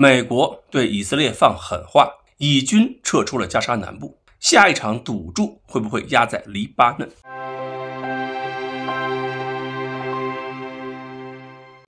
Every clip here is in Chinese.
美国对以色列放狠话，以军撤出了加沙南部。下一场赌注会不会压在黎巴嫩？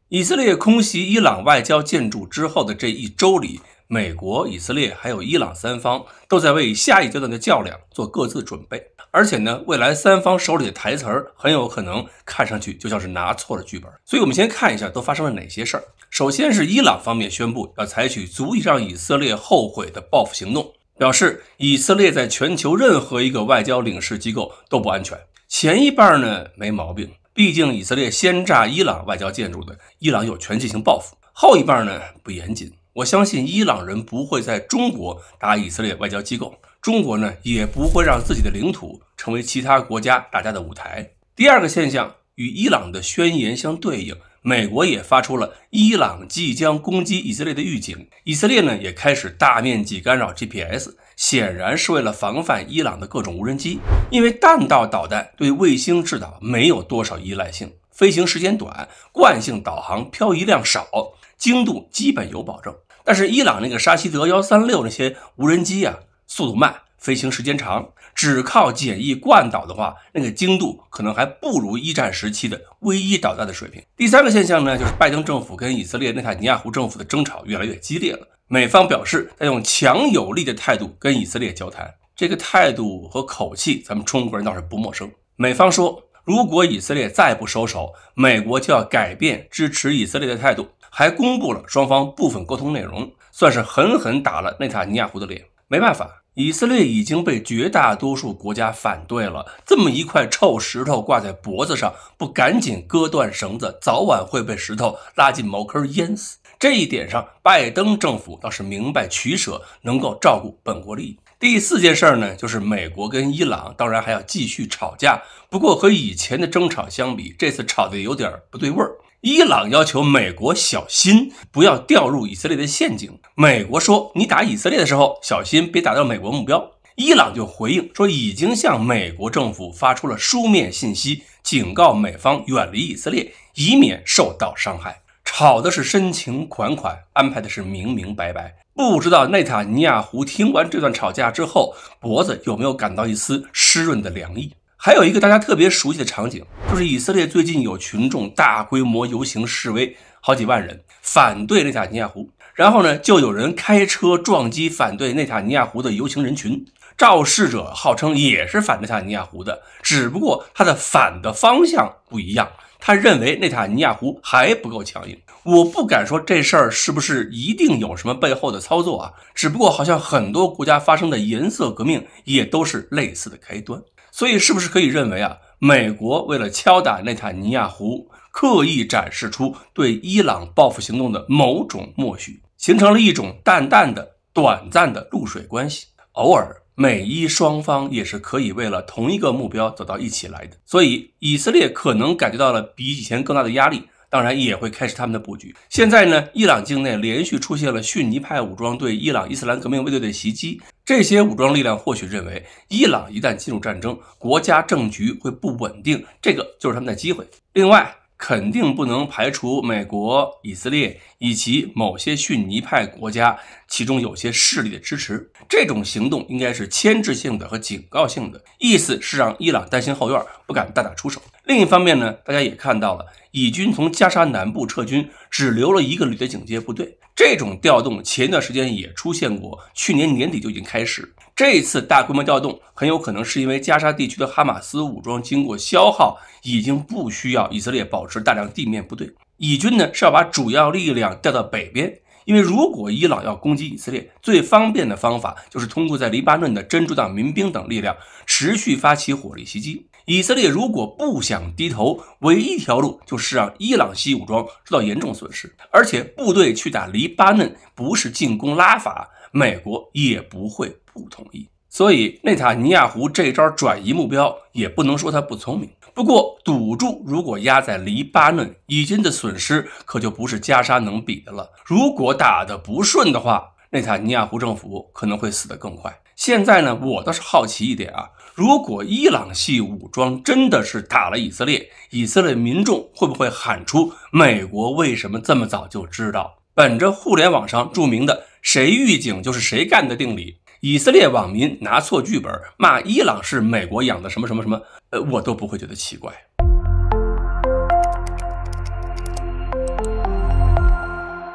以色列空袭伊朗外交建筑之后的这一周里，美国、以色列还有伊朗三方都在为下一阶段的较量做各自准备。而且呢，未来三方手里的台词儿很有可能看上去就像是拿错了剧本。所以我们先看一下都发生了哪些事儿。首先是伊朗方面宣布要采取足以让以色列后悔的报复行动，表示以色列在全球任何一个外交领事机构都不安全。前一半呢没毛病，毕竟以色列先炸伊朗外交建筑的，伊朗有权进行报复。后一半呢不严谨，我相信伊朗人不会在中国打以色列外交机构。中国呢也不会让自己的领土成为其他国家打架的舞台。第二个现象与伊朗的宣言相对应，美国也发出了伊朗即将攻击以色列的预警。以色列呢也开始大面积干扰 GPS，显然是为了防范伊朗的各种无人机。因为弹道导弹对卫星制导没有多少依赖性，飞行时间短，惯性导航漂移量少，精度基本有保证。但是伊朗那个沙希德幺三六那些无人机啊。速度慢，飞行时间长，只靠简易惯导的话，那个精度可能还不如一战时期的 V 一导弹的水平。第三个现象呢，就是拜登政府跟以色列内塔尼亚胡政府的争吵越来越激烈了。美方表示在用强有力的态度跟以色列交谈，这个态度和口气，咱们中国人倒是不陌生。美方说，如果以色列再不收手，美国就要改变支持以色列的态度，还公布了双方部分沟通内容，算是狠狠打了内塔尼亚胡的脸。没办法。以色列已经被绝大多数国家反对了，这么一块臭石头挂在脖子上，不赶紧割断绳子，早晚会被石头拉进茅坑淹死。这一点上，拜登政府倒是明白取舍，能够照顾本国利益。第四件事儿呢，就是美国跟伊朗当然还要继续吵架，不过和以前的争吵相比，这次吵的有点不对味儿。伊朗要求美国小心，不要掉入以色列的陷阱。美国说：“你打以色列的时候，小心别打到美国目标。”伊朗就回应说：“已经向美国政府发出了书面信息，警告美方远离以色列，以免受到伤害。”吵的是深情款款，安排的是明明白白。不知道内塔尼亚胡听完这段吵架之后，脖子有没有感到一丝湿润的凉意？还有一个大家特别熟悉的场景，就是以色列最近有群众大规模游行示威，好几万人反对内塔尼亚胡。然后呢，就有人开车撞击反对内塔尼亚胡的游行人群，肇事者号称也是反内塔尼亚胡的，只不过他的反的方向不一样。他认为内塔尼亚胡还不够强硬。我不敢说这事儿是不是一定有什么背后的操作啊，只不过好像很多国家发生的颜色革命也都是类似的开端。所以，是不是可以认为啊，美国为了敲打内塔尼亚胡，刻意展示出对伊朗报复行动的某种默许，形成了一种淡淡的、短暂的露水关系？偶尔，美伊双方也是可以为了同一个目标走到一起来的。所以，以色列可能感觉到了比以前更大的压力，当然也会开始他们的布局。现在呢，伊朗境内连续出现了逊尼派武装对伊朗伊斯兰革命卫队的袭击。这些武装力量或许认为，伊朗一旦进入战争，国家政局会不稳定，这个就是他们的机会。另外，肯定不能排除美国、以色列以及某些逊尼派国家其中有些势力的支持。这种行动应该是牵制性的和警告性的，意思是让伊朗担心后院，不敢大打出手。另一方面呢，大家也看到了，以军从加沙南部撤军，只留了一个旅的警戒部队。这种调动前一段时间也出现过，去年年底就已经开始。这次大规模调动很有可能是因为加沙地区的哈马斯武装经过消耗，已经不需要以色列保持大量地面部队。以军呢是要把主要力量调到北边。因为如果伊朗要攻击以色列，最方便的方法就是通过在黎巴嫩的珍珠党民兵等力量持续发起火力袭击。以色列如果不想低头，唯一一条路就是让伊朗西武装受到严重损失，而且部队去打黎巴嫩不是进攻拉法，美国也不会不同意。所以，内塔尼亚胡这招转移目标也不能说他不聪明。不过，赌注如果压在黎巴嫩，已经的损失可就不是加沙能比的了。如果打得不顺的话，内塔尼亚胡政府可能会死得更快。现在呢，我倒是好奇一点啊，如果伊朗系武装真的是打了以色列，以色列民众会不会喊出“美国为什么这么早就知道”？本着互联网上著名的“谁预警就是谁干”的定理。以色列网民拿错剧本，骂伊朗是美国养的什么什么什么，呃，我都不会觉得奇怪。